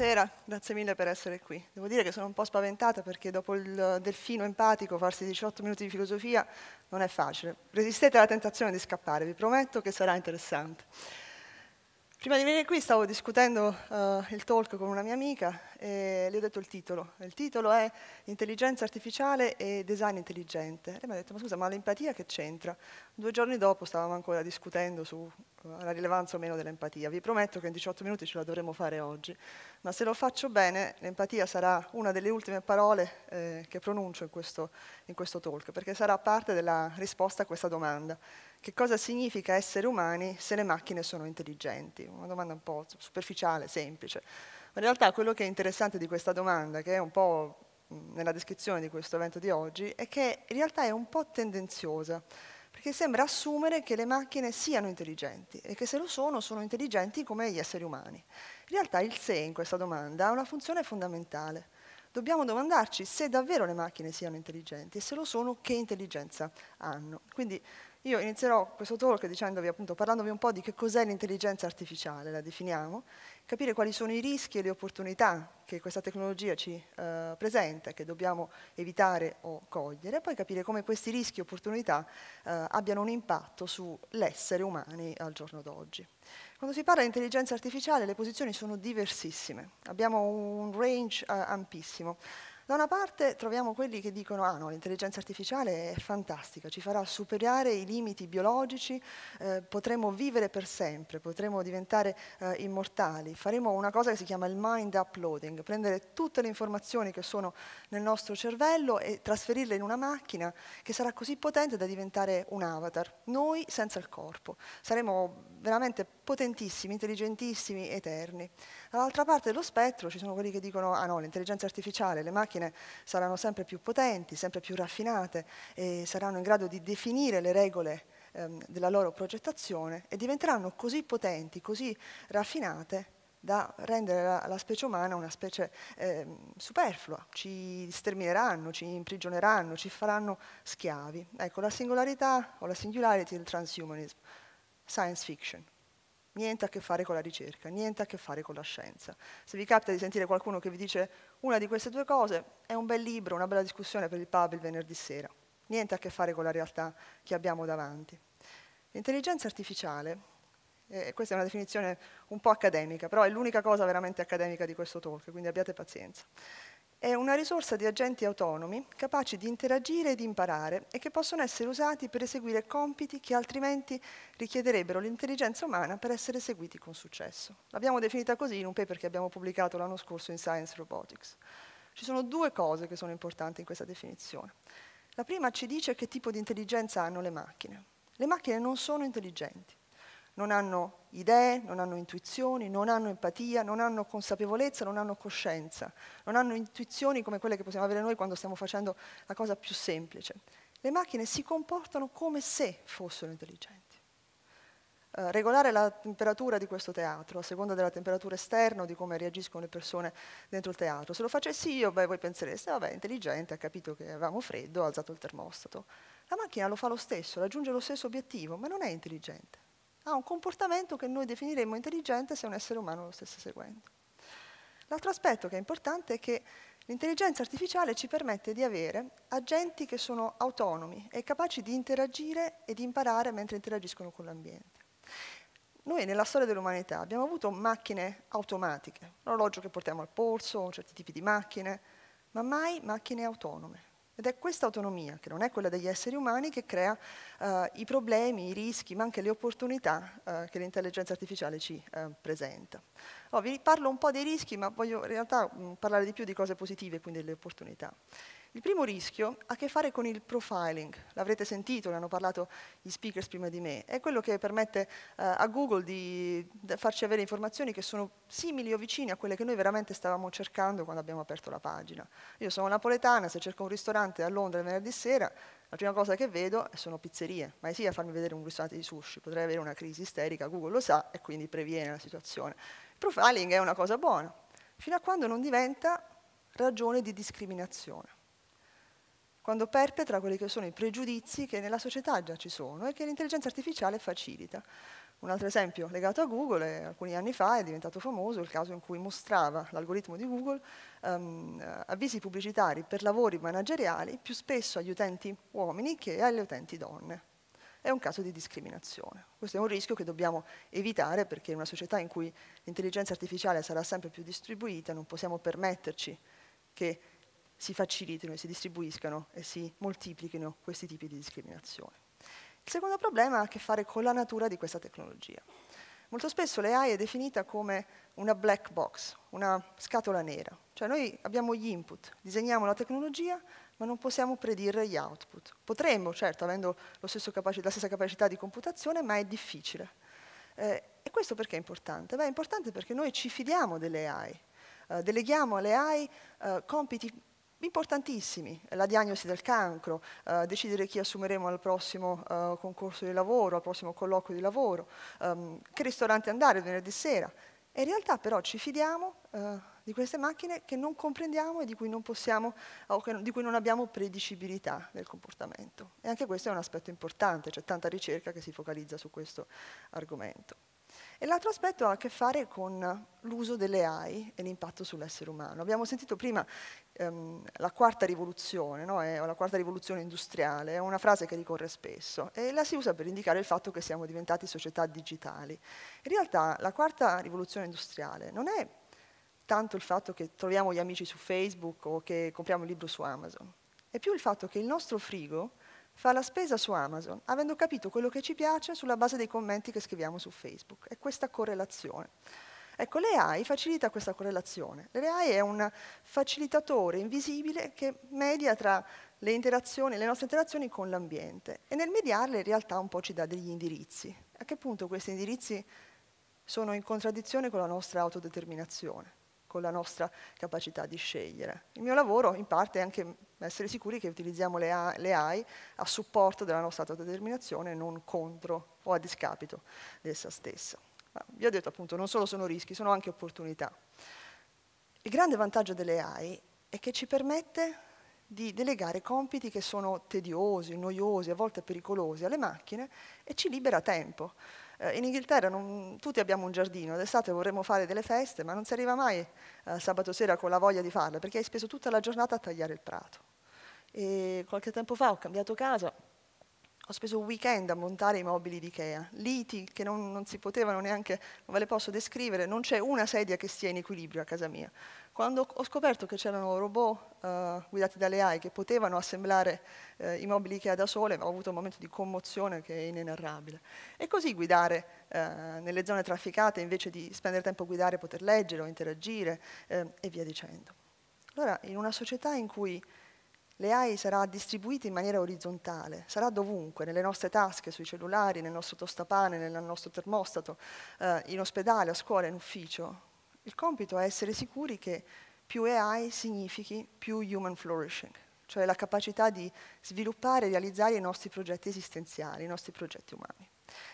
Buonasera, grazie mille per essere qui. Devo dire che sono un po' spaventata perché dopo il delfino empatico farsi 18 minuti di filosofia non è facile. Resistete alla tentazione di scappare, vi prometto che sarà interessante. Prima di venire qui stavo discutendo uh, il talk con una mia amica e le ho detto il titolo. Il titolo è Intelligenza artificiale e design intelligente. E lei mi ha detto, ma scusa, ma l'empatia che c'entra? Due giorni dopo stavamo ancora discutendo sulla eh, rilevanza o meno dell'empatia. Vi prometto che in 18 minuti ce la dovremo fare oggi, ma se lo faccio bene, l'empatia sarà una delle ultime parole eh, che pronuncio in questo, in questo talk, perché sarà parte della risposta a questa domanda che cosa significa essere umani se le macchine sono intelligenti? Una domanda un po' superficiale, semplice. Ma in realtà quello che è interessante di questa domanda, che è un po' mm, nella descrizione di questo evento di oggi, è che in realtà è un po' tendenziosa, perché sembra assumere che le macchine siano intelligenti e che se lo sono sono intelligenti come gli esseri umani. In realtà il se in questa domanda ha una funzione fondamentale. Dobbiamo domandarci se davvero le macchine siano intelligenti e se lo sono che intelligenza hanno. Quindi io inizierò questo talk dicendovi, appunto, parlandovi un po' di che cos'è l'intelligenza artificiale, la definiamo, capire quali sono i rischi e le opportunità che questa tecnologia ci eh, presenta, che dobbiamo evitare o cogliere, e poi capire come questi rischi e opportunità eh, abbiano un impatto sull'essere umani al giorno d'oggi. Quando si parla di intelligenza artificiale le posizioni sono diversissime, abbiamo un range eh, ampissimo. Da una parte troviamo quelli che dicono ah no, l'intelligenza artificiale è fantastica, ci farà superare i limiti biologici, eh, potremo vivere per sempre, potremo diventare eh, immortali, faremo una cosa che si chiama il mind uploading, prendere tutte le informazioni che sono nel nostro cervello e trasferirle in una macchina che sarà così potente da diventare un avatar, noi senza il corpo. Saremo veramente potentissimi, intelligentissimi, eterni. Dall'altra parte dello spettro ci sono quelli che dicono ah no, l'intelligenza artificiale, le macchine macchine saranno sempre più potenti, sempre più raffinate e saranno in grado di definire le regole ehm, della loro progettazione e diventeranno così potenti, così raffinate da rendere la, la, specie umana una specie eh, superflua, ci stermineranno, ci imprigioneranno, ci faranno schiavi. Ecco, la singolarità o la singularity del transhumanism, science fiction. Niente a che fare con la ricerca, niente a che fare con la scienza. Se vi capita di sentire qualcuno che vi dice una di queste due cose, è un bel libro, una bella discussione per il pub il venerdì sera. Niente a che fare con la realtà che abbiamo davanti. L'intelligenza artificiale eh, questa è una definizione un po' accademica, però è l'unica cosa veramente accademica di questo talk, quindi abbiate pazienza. È una risorsa di agenti autonomi capaci di interagire e di imparare e che possono essere usati per eseguire compiti che altrimenti richiederebbero l'intelligenza umana per essere eseguiti con successo. L'abbiamo definita così in un paper che abbiamo pubblicato l'anno scorso in Science Robotics. Ci sono due cose che sono importanti in questa definizione. La prima ci dice che tipo di intelligenza hanno le macchine. Le macchine non sono intelligenti non hanno idee, non hanno intuizioni, non hanno empatia, non hanno consapevolezza, non hanno coscienza, non hanno intuizioni come quelle che possiamo avere noi quando stiamo facendo la cosa più semplice. Le macchine si comportano come se fossero intelligenti. Eh, regolare la temperatura di questo teatro, a seconda della temperatura esterna o di come reagiscono le persone dentro il teatro. Se lo facessi io, beh, voi pensereste, ah, vabbè, intelligente, ha capito che avevamo freddo, ha alzato il termostato. La macchina lo fa lo stesso, raggiunge lo stesso obiettivo, ma non è intelligente ha un comportamento che noi definiremmo intelligente se un essere umano lo stesse seguendo. L'altro aspetto che è importante è che l'intelligenza artificiale ci permette di avere agenti che sono autonomi e capaci di interagire e di imparare mentre interagiscono con l'ambiente. Noi nella storia dell'umanità abbiamo avuto macchine automatiche, l'orologio che portiamo al polso, certi tipi di macchine, ma mai macchine autonome. Ed è questa autonomia, che non è quella degli esseri umani, che crea eh, i problemi, i rischi, ma anche le opportunità eh, che l'intelligenza artificiale ci eh, presenta. Oh, vi parlo un po' dei rischi, ma voglio in realtà mh, mm, parlare di più di cose positive, quindi delle opportunità. Il primo rischio ha a che fare con il profiling, l'avrete sentito, ne hanno parlato gli speakers prima di me, è quello che permette eh, a Google di farci avere informazioni che sono simili o vicine a quelle che noi veramente stavamo cercando quando abbiamo aperto la pagina. Io sono napoletana, se cerco un ristorante a Londra il venerdì sera, la prima cosa che vedo sono pizzerie, ma sì a farmi vedere un ristorante di sushi, potrei avere una crisi isterica, Google lo sa e quindi previene la situazione. Il profiling è una cosa buona, fino a quando non diventa ragione di discriminazione quando perpetra quelli che sono i pregiudizi che nella società già ci sono e che l'intelligenza artificiale facilita. Un altro esempio legato a Google, eh, alcuni anni fa è diventato famoso il caso in cui mostrava l'algoritmo di Google um, avvisi pubblicitari per lavori manageriali più spesso agli utenti uomini che alle utenti donne. È un caso di discriminazione. Questo è un rischio che dobbiamo evitare perché in una società in cui l'intelligenza artificiale sarà sempre più distribuita non possiamo permetterci che si facilitino, si distribuiscano e si moltiplichino questi tipi di discriminazione. Il secondo problema ha a che fare con la natura di questa tecnologia. Molto spesso l'AI è definita come una black box, una scatola nera, cioè noi abbiamo gli input, disegniamo la tecnologia, ma non possiamo predire gli output. Potremmo, certo, avendo capaci- la stessa capacità di computazione, ma è difficile. Eh, e questo perché è importante? Beh, è importante perché noi ci fidiamo delle AI, eh, deleghiamo alle AI eh, compiti importantissimi, la diagnosi del cancro, eh, decidere chi assumeremo al prossimo eh, concorso di lavoro, al prossimo colloquio di lavoro, ehm, che ristorante andare il venerdì sera. E in realtà però ci fidiamo eh, di queste macchine che non comprendiamo e di cui non, possiamo, che, di cui non abbiamo predicibilità del comportamento. E anche questo è un aspetto importante, c'è tanta ricerca che si focalizza su questo argomento. E l'altro aspetto ha a che fare con l'uso delle AI e l'impatto sull'essere umano. Abbiamo sentito prima ehm, la quarta rivoluzione, no? è, la quarta rivoluzione industriale, è una frase che ricorre spesso e la si usa per indicare il fatto che siamo diventati società digitali. In realtà la quarta rivoluzione industriale non è tanto il fatto che troviamo gli amici su Facebook o che compriamo il libro su Amazon, è più il fatto che il nostro frigo fa la spesa su Amazon, avendo capito quello che ci piace sulla base dei commenti che scriviamo su Facebook. È questa correlazione. Ecco, l'AI facilita questa correlazione. L'AI è un facilitatore invisibile che media tra le, interazioni, le nostre interazioni con l'ambiente e nel mediarle in realtà un po' ci dà degli indirizzi. A che punto questi indirizzi sono in contraddizione con la nostra autodeterminazione? con la nostra capacità di scegliere. Il mio lavoro in parte è anche essere sicuri che utilizziamo le AI a supporto della nostra autodeterminazione, e non contro o a discapito di essa stessa. Ah, vi ho detto appunto, non solo sono rischi, sono anche opportunità. Il grande vantaggio delle AI è che ci permette di delegare compiti che sono tediosi, noiosi, a volte pericolosi alle macchine e ci libera tempo. Eh, in Inghilterra non, tutti abbiamo un giardino, d'estate vorremmo fare delle feste, ma non si arriva mai eh, sabato sera con la voglia di farle perché hai speso tutta la giornata a tagliare il prato. E qualche tempo fa ho cambiato casa, ho speso un weekend a montare i mobili di Ikea, liti che non, non si potevano neanche, non ve le posso descrivere, non c'è una sedia che stia in equilibrio a casa mia. Quando ho scoperto che c'erano robot eh, guidati dalle AI che potevano assemblare eh, i mobili Ikea da sole, ho avuto un momento di commozione che è inenarrabile. E così guidare eh, nelle zone trafficate invece di spendere tempo a guidare, poter leggere o interagire eh, e via dicendo. Allora, in una società in cui le AI sarà distribuita in maniera orizzontale, sarà dovunque, nelle nostre tasche, sui cellulari, nel nostro tostapane, nel nostro termostato, eh, in ospedale, a scuola, in ufficio. Il compito è essere sicuri che più AI significhi più human flourishing, cioè la capacità di sviluppare e realizzare i nostri progetti esistenziali, i nostri progetti umani,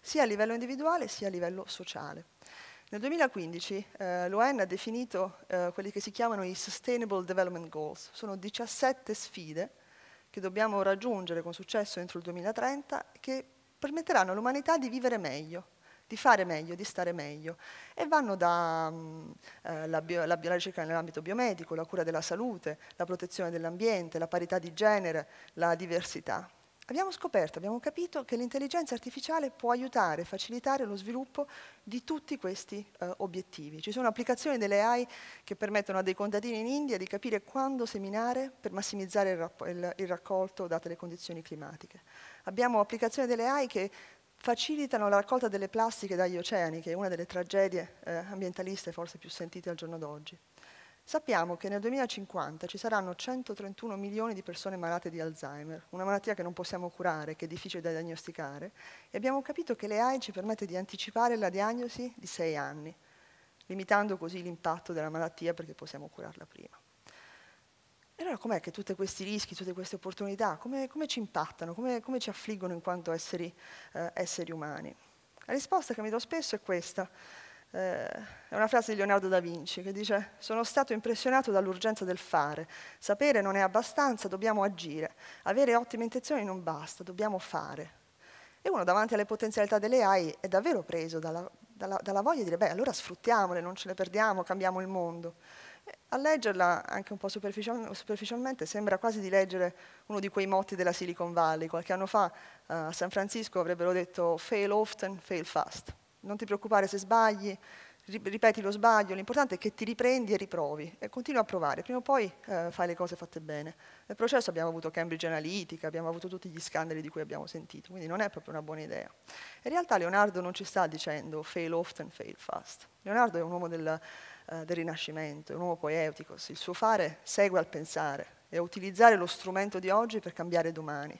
sia a livello individuale sia a livello sociale. Nel 2015 eh, l'ON ha definito eh, quelli che si chiamano i Sustainable Development Goals. Sono 17 sfide che dobbiamo raggiungere con successo entro il 2030 che permetteranno all'umanità di vivere meglio, di fare meglio, di stare meglio. E vanno dalla mm, eh, bio, ricerca nell'ambito biomedico, la cura della salute, la protezione dell'ambiente, la parità di genere, la diversità abbiamo scoperto, abbiamo capito che l'intelligenza artificiale può aiutare, facilitare lo sviluppo di tutti questi eh, obiettivi. Ci sono applicazioni delle AI che permettono a dei contadini in India di capire quando seminare per massimizzare il, il, il raccolto date le condizioni climatiche. Abbiamo applicazioni delle AI che facilitano la raccolta delle plastiche dagli oceani, che è una delle tragedie eh, ambientaliste forse più sentite al giorno d'oggi. Sappiamo che nel 2050 ci saranno 131 milioni di persone malate di Alzheimer, una malattia che non possiamo curare, che è difficile da diagnosticare, e abbiamo capito che l'AI ci permette di anticipare la diagnosi di 6 anni, limitando così l'impatto della malattia perché possiamo curarla prima. E allora com'è che tutti questi rischi, tutte queste opportunità, come, come ci impattano, come, come, ci affliggono in quanto esseri, eh, esseri umani? La risposta che mi do spesso è questa. Eh, è una frase di Leonardo da Vinci che dice sono stato impressionato dall'urgenza del fare, sapere non è abbastanza, dobbiamo agire, avere ottime intenzioni non basta, dobbiamo fare. E uno davanti alle potenzialità delle AI è davvero preso dalla, dalla, dalla voglia di dire beh allora sfruttiamole, non ce le perdiamo, cambiamo il mondo. a leggerla, anche un po' superficial, superficialmente, sembra quasi di leggere uno di quei motti della Silicon Valley. Qualche anno fa eh, a San Francisco avrebbero detto fail often, fail fast non ti preoccupare se sbagli, ripeti lo sbaglio, l'importante è che ti riprendi e riprovi e continui a provare, prima o poi eh, fai le cose fatte bene. Nel processo abbiamo avuto Cambridge Analytica, abbiamo avuto tutti gli scandali di cui abbiamo sentito, quindi non è proprio una buona idea. In realtà Leonardo non ci sta dicendo fail often, fail fast. Leonardo è un uomo del, eh, del Rinascimento, è un uomo poetico, il suo fare segue al pensare e a utilizzare lo strumento di oggi per cambiare domani.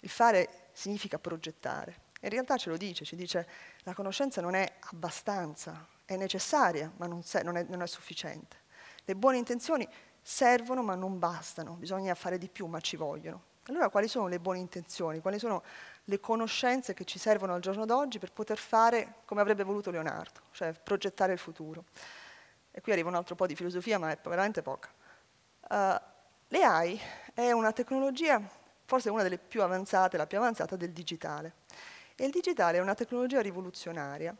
Il fare significa progettare in realtà ce lo dice, ci dice la conoscenza non è abbastanza, è necessaria ma non, se, non, è, non è sufficiente. Le buone intenzioni servono ma non bastano, bisogna fare di più ma ci vogliono. Allora quali sono le buone intenzioni, quali sono le conoscenze che ci servono al giorno d'oggi per poter fare come avrebbe voluto Leonardo, cioè progettare il futuro? E qui arriva un altro po' di filosofia, ma è veramente poca. Uh, eh, L'AI è una tecnologia, forse una delle più avanzate, la più avanzata del digitale. E il digitale è una tecnologia rivoluzionaria,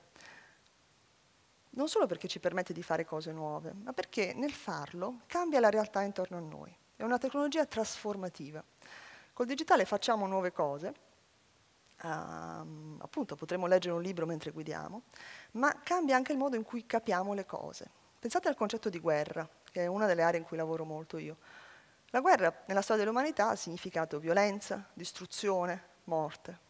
non solo perché ci permette di fare cose nuove, ma perché nel farlo cambia la realtà intorno a noi. È una tecnologia trasformativa. Col digitale facciamo nuove cose, um, appunto potremmo leggere un libro mentre guidiamo, ma cambia anche il modo in cui capiamo le cose. Pensate al concetto di guerra, che è una delle aree in cui lavoro molto io. La guerra nella storia dell'umanità ha significato violenza, distruzione, morte.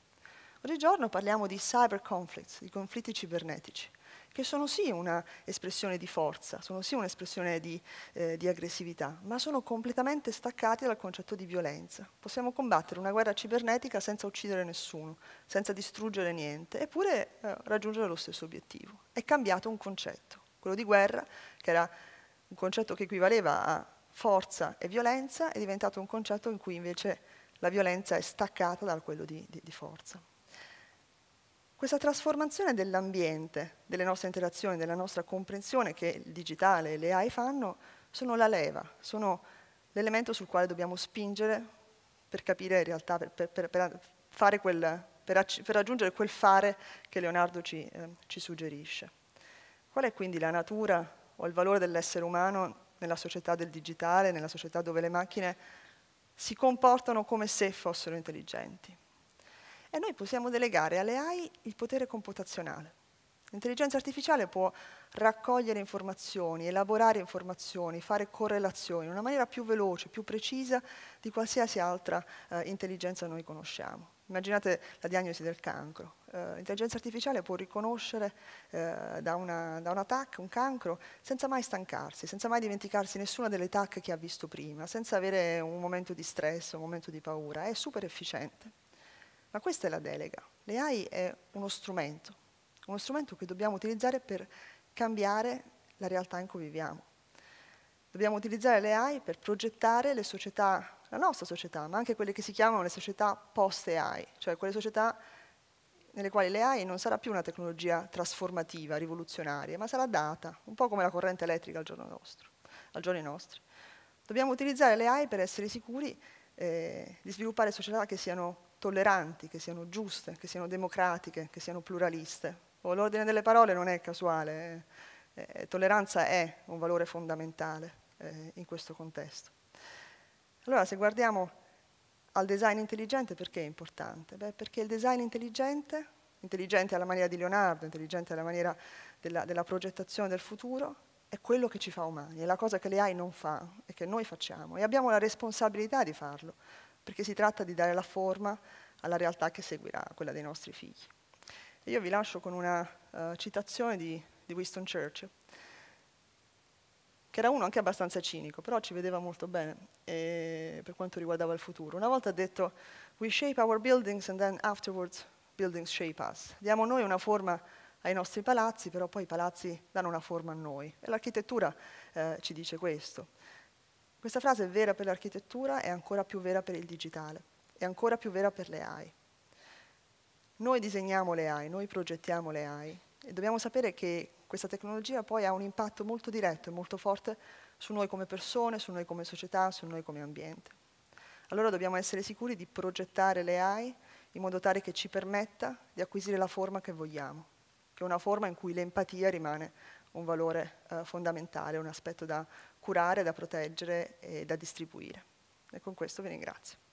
Ogni giorno parliamo di cyber conflicts, di conflitti cibernetici, che sono sì un'espressione di forza, sono sì un'espressione di, eh, di aggressività, ma sono completamente staccati dal concetto di violenza. Possiamo combattere una guerra cibernetica senza uccidere nessuno, senza distruggere niente, eppure eh, raggiungere lo stesso obiettivo. È cambiato un concetto, quello di guerra, che era un concetto che equivaleva a forza e violenza, è diventato un concetto in cui invece la violenza è staccata da quello di, di, di forza. Questa trasformazione dell'ambiente, delle nostre interazioni, della nostra comprensione che il digitale e le AI fanno, sono la leva, sono l'elemento sul quale dobbiamo spingere per capire in realtà, per, per, per, fare quel, per raggiungere quel fare che Leonardo ci, eh, ci suggerisce. Qual è quindi la natura o il valore dell'essere umano nella società del digitale, nella società dove le macchine si comportano come se fossero intelligenti? E noi possiamo delegare alle AI il potere computazionale. L'intelligenza artificiale può raccogliere informazioni, elaborare informazioni, fare correlazioni in una maniera più veloce, più precisa di qualsiasi altra eh, intelligenza noi conosciamo. Immaginate la diagnosi del cancro. Eh, l'intelligenza artificiale può riconoscere eh, da, una, da, un attacco un cancro senza mai stancarsi, senza mai dimenticarsi nessuna delle TAC che ha visto prima, senza avere un momento di stress, un momento di paura. È super efficiente. Ma questa è la delega. L'AI è uno strumento, uno strumento che dobbiamo utilizzare per cambiare la realtà in cui viviamo. Dobbiamo utilizzare l'AI per progettare le società, la nostra società, ma anche quelle che si chiamano le società post-AI, cioè quelle società nelle quali l'AI non sarà più una tecnologia trasformativa, rivoluzionaria, ma sarà data, un po' come la corrente elettrica al giorno nostro, al giorno nostri. Dobbiamo utilizzare l'AI per essere sicuri eh, di sviluppare società che siano tolleranti, che siano giuste, che siano democratiche, che siano pluraliste. Oh, l'ordine delle parole non è casuale, eh, eh, tolleranza è un valore fondamentale eh, in questo contesto. Allora, se guardiamo al design intelligente, perché è importante? Beh, perché il design intelligente, intelligente alla maniera di Leonardo, intelligente alla maniera della, della progettazione del futuro, è quello che ci fa umani, è la cosa che le AI non fa e che noi facciamo e abbiamo la responsabilità di farlo perché si tratta di dare la forma alla realtà che seguirà quella dei nostri figli. E io vi lascio con una uh, citazione di, di Winston Churchill, che era uno anche abbastanza cinico, però ci vedeva molto bene eh, per quanto riguardava il futuro. Una volta ha detto, we shape our buildings and then afterwards buildings shape us. Diamo noi una forma ai nostri palazzi, però poi i palazzi danno una forma a noi. E l'architettura eh, ci dice questo. Questa frase è vera per l'architettura, è ancora più vera per il digitale, è ancora più vera per le AI. Noi disegniamo le AI, noi progettiamo le AI e dobbiamo sapere che questa tecnologia poi ha un impatto molto diretto e molto forte su noi come persone, su noi come società, su noi come ambiente. Allora dobbiamo essere sicuri di progettare le AI in modo tale che ci permetta di acquisire la forma che vogliamo, che è una forma in cui l'empatia rimane un valore eh, fondamentale, un aspetto da curare, da proteggere e da distribuire. E con questo vi ringrazio.